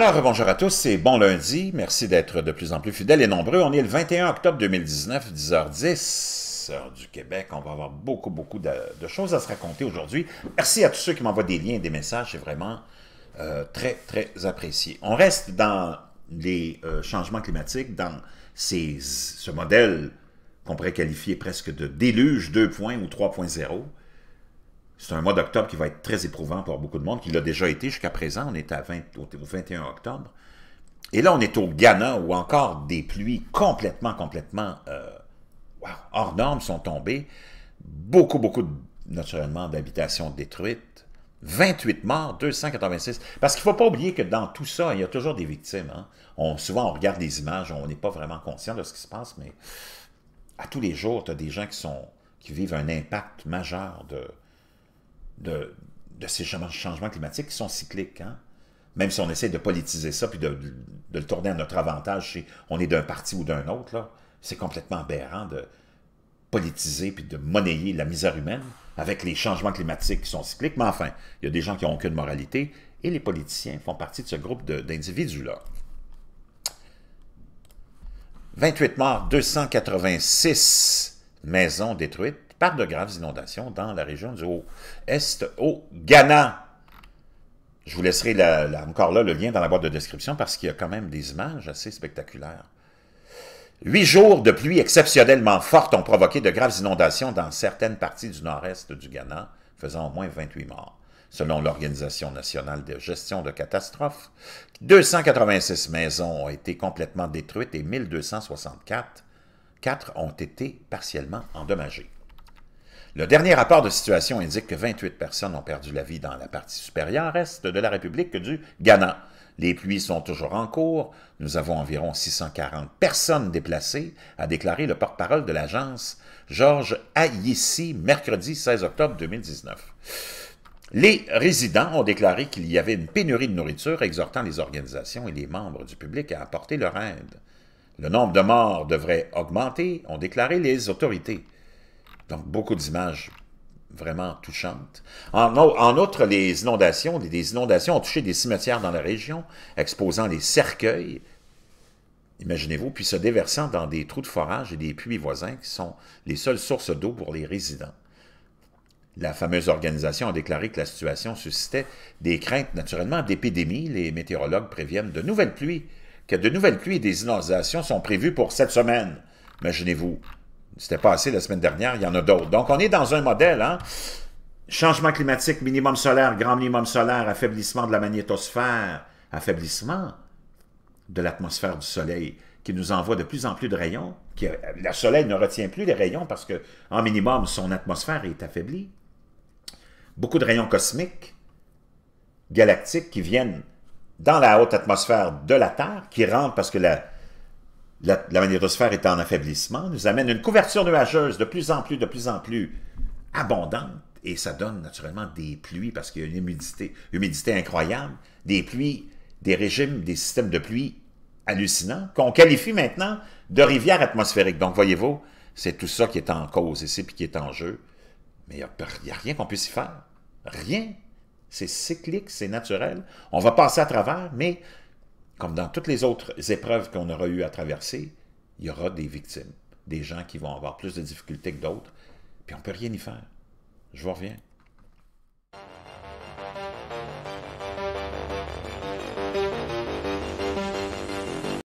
Alors, bonjour à tous c'est bon lundi. Merci d'être de plus en plus fidèles et nombreux. On est le 21 octobre 2019, 10h10, heure du Québec. On va avoir beaucoup, beaucoup de, choses à se raconter aujourd'hui. Merci à tous ceux qui m'envoient des liens et des messages. C'est vraiment euh, très, très apprécié. On reste dans les euh, changements climatiques, dans ces, ce modèle qu'on pourrait qualifier presque de déluge 2.0 ou 3.0. C'est un mois d'octobre qui va être très éprouvant pour beaucoup de monde, qui l'a déjà été jusqu'à présent. On est à 20, au 21 octobre. Et là, on est au Ghana où encore des pluies complètement, complètement euh, hors normes sont tombées. Beaucoup, beaucoup, naturellement, d'habitations détruites. 28 morts, 286. Parce qu'il ne faut pas oublier que dans tout ça, il y a toujours des victimes. Hein. On, souvent, on regarde des images, on n'est pas vraiment conscient de ce qui se passe, mais à tous les jours, tu as des gens qui, sont, qui vivent un impact majeur de, de, ces changements climatiques qui sont cycliques. Hein. Même si on essaie de politiser ça puis de, le tourner à notre avantage, si on est d'un parti ou d'un autre, c'est complètement aberrant de politiser puis de monnayer la misère humaine avec les changements climatiques qui sont cycliques. Mais enfin, il y a des gens qui n'ont aucune moralité et les politiciens font partie de ce groupe d'individus-là. 28 morts, 286 maisons détruites par de graves inondations dans la région du Haut-Est au Ghana. Je vous laisserai encore là le lien dans la boîte de description parce qu'il y a quand même des images assez spectaculaires. Huit jours de pluie exceptionnellement forte ont provoqué de graves inondations dans certaines parties du nord-est du Ghana, faisant au moins 28 morts. Selon l'Organisation nationale de gestion de catastrophes, 286 maisons ont été complètement détruites et 1264 quatre ont été partiellement endommagées. Le dernier rapport de situation indique que 28 personnes ont perdu la vie dans la partie supérieure est de la République du Ghana. Les pluies sont toujours en cours. Nous avons environ 640 personnes déplacées, a déclaré le porte-parole de l'agence Georges Ayissi mercredi 16 octobre 2019. Les résidents ont déclaré qu'il y avait une pénurie de nourriture, exhortant les organisations et les membres du public à apporter leur aide. Le nombre de morts devrait augmenter, ont déclaré les autorités. Donc, beaucoup d'images vraiment touchantes. En, outre, les inondations, des inondations ont touché des cimetières dans la région, exposant les cercueils, imaginez-vous, puis se déversant dans des trous de forage et des puits voisins qui sont les seules sources d'eau pour les résidents. La fameuse organisation a déclaré que la situation suscitait des craintes naturellement d'épidémie. Les météorologues préviennent de nouvelles pluies, que de nouvelles pluies et des inondations sont prévues pour cette semaine. Imaginez-vous, c'était assez la semaine dernière, il y en a d'autres. Donc, on est dans un modèle, hein. Changement climatique, minimum solaire, grand minimum solaire, affaiblissement de la magnétosphère, affaiblissement de l'atmosphère du Soleil qui nous envoie de plus en plus de rayons. Qui, le Soleil ne retient plus les rayons parce que, en minimum, son atmosphère est affaiblie. Beaucoup de rayons cosmiques, galactiques, qui viennent dans la haute atmosphère de la Terre, qui rentrent parce que la, la, la, magnétosphère est en affaiblissement, nous amène une couverture nuageuse de plus en plus, de plus en plus abondante, et ça donne naturellement des pluies, parce qu'il y a une humidité, humidité incroyable, des pluies, des régimes, des systèmes de pluie hallucinants, qu'on qualifie maintenant de rivières atmosphériques. Donc, voyez-vous, c'est tout ça qui est en cause ici, puis qui est en jeu. Mais il n'y a, a, rien qu'on puisse y faire. Rien. C'est cyclique, c'est naturel. On va passer à travers, mais comme dans toutes les autres épreuves qu'on aura eu à traverser, il y aura des victimes, des gens qui vont avoir plus de difficultés que d'autres, puis on ne peut rien y faire. Je vous reviens.